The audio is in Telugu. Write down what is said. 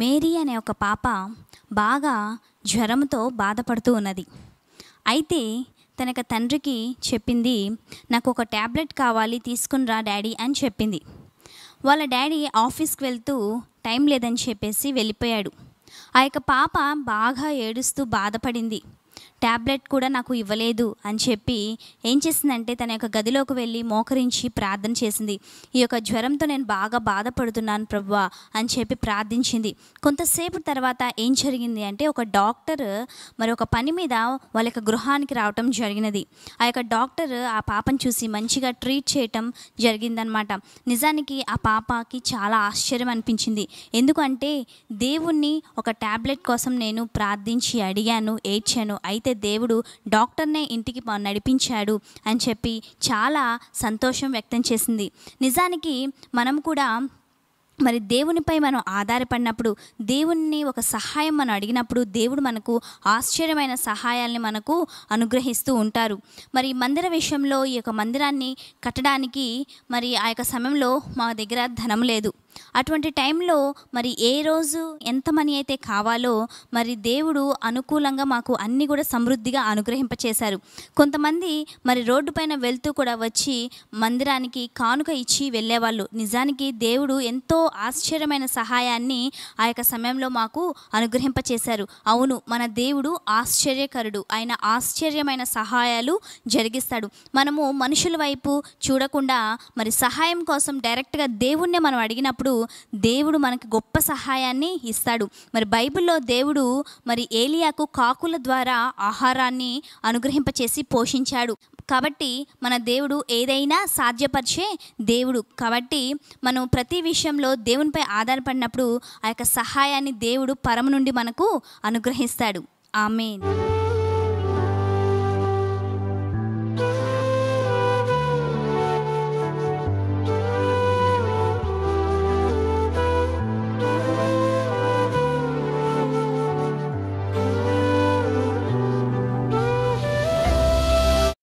మేరీ అనే ఒక పాప బాగా జ్వరంతో బాధపడుతూ ఉన్నది అయితే తనక తండ్రికి చెప్పింది నాకు ఒక ట్యాబ్లెట్ కావాలి తీసుకుని రా డాడీ అని చెప్పింది వాళ్ళ డాడీ ఆఫీస్కి వెళ్తూ టైం లేదని చెప్పేసి వెళ్ళిపోయాడు ఆ యొక్క పాప బాగా ఏడుస్తూ బాధపడింది ట్యాబ్లెట్ కూడా నాకు ఇవ్వలేదు అని చెప్పి ఏం చేసిందంటే తన యొక్క గదిలోకి వెళ్ళి మోకరించి ప్రార్థన చేసింది ఈ యొక్క జ్వరంతో నేను బాగా బాధపడుతున్నాను ప్రవ్వా అని చెప్పి ప్రార్థించింది కొంతసేపు తర్వాత ఏం జరిగింది అంటే ఒక డాక్టర్ మరి ఒక పని మీద వాళ్ళ యొక్క గృహానికి రావటం జరిగినది ఆ యొక్క డాక్టర్ ఆ పాపను చూసి మంచిగా ట్రీట్ చేయటం జరిగిందనమాట నిజానికి ఆ పాపకి చాలా ఆశ్చర్యం అనిపించింది ఎందుకంటే దేవుణ్ణి ఒక ట్యాబ్లెట్ కోసం నేను ప్రార్థించి అడిగాను ఏడ్చాను అయితే అయితే దేవుడు డాక్టర్నే ఇంటికి నడిపించాడు అని చెప్పి చాలా సంతోషం వ్యక్తం చేసింది నిజానికి మనం కూడా మరి దేవునిపై మనం ఆధారపడినప్పుడు దేవుణ్ణి ఒక సహాయం మనం అడిగినప్పుడు దేవుడు మనకు ఆశ్చర్యమైన సహాయాల్ని మనకు అనుగ్రహిస్తూ ఉంటారు మరి మందిర విషయంలో ఈ యొక్క మందిరాన్ని కట్టడానికి మరి ఆ యొక్క సమయంలో మా దగ్గర ధనం లేదు అటువంటి టైంలో మరి ఏ రోజు ఎంత మనీ అయితే కావాలో మరి దేవుడు అనుకూలంగా మాకు అన్ని కూడా సమృద్ధిగా అనుగ్రహింపచేశారు కొంతమంది మరి రోడ్డు పైన వెళ్తూ కూడా వచ్చి మందిరానికి కానుక ఇచ్చి వెళ్ళేవాళ్ళు నిజానికి దేవుడు ఎంతో ఆశ్చర్యమైన సహాయాన్ని ఆ యొక్క సమయంలో మాకు అనుగ్రహింపచేశారు అవును మన దేవుడు ఆశ్చర్యకరుడు ఆయన ఆశ్చర్యమైన సహాయాలు జరిగిస్తాడు మనము మనుషుల వైపు చూడకుండా మరి సహాయం కోసం డైరెక్ట్గా దేవుణ్ణి మనం అడిగినప్పుడు అప్పుడు దేవుడు మనకి గొప్ప సహాయాన్ని ఇస్తాడు మరి బైబిల్లో దేవుడు మరి ఏలియాకు కాకుల ద్వారా ఆహారాన్ని అనుగ్రహింపచేసి పోషించాడు కాబట్టి మన దేవుడు ఏదైనా సాధ్యపరిచే దేవుడు కాబట్టి మనం ప్రతి విషయంలో దేవునిపై ఆధారపడినప్పుడు ఆ యొక్క సహాయాన్ని దేవుడు పరమ నుండి మనకు అనుగ్రహిస్తాడు ఆమె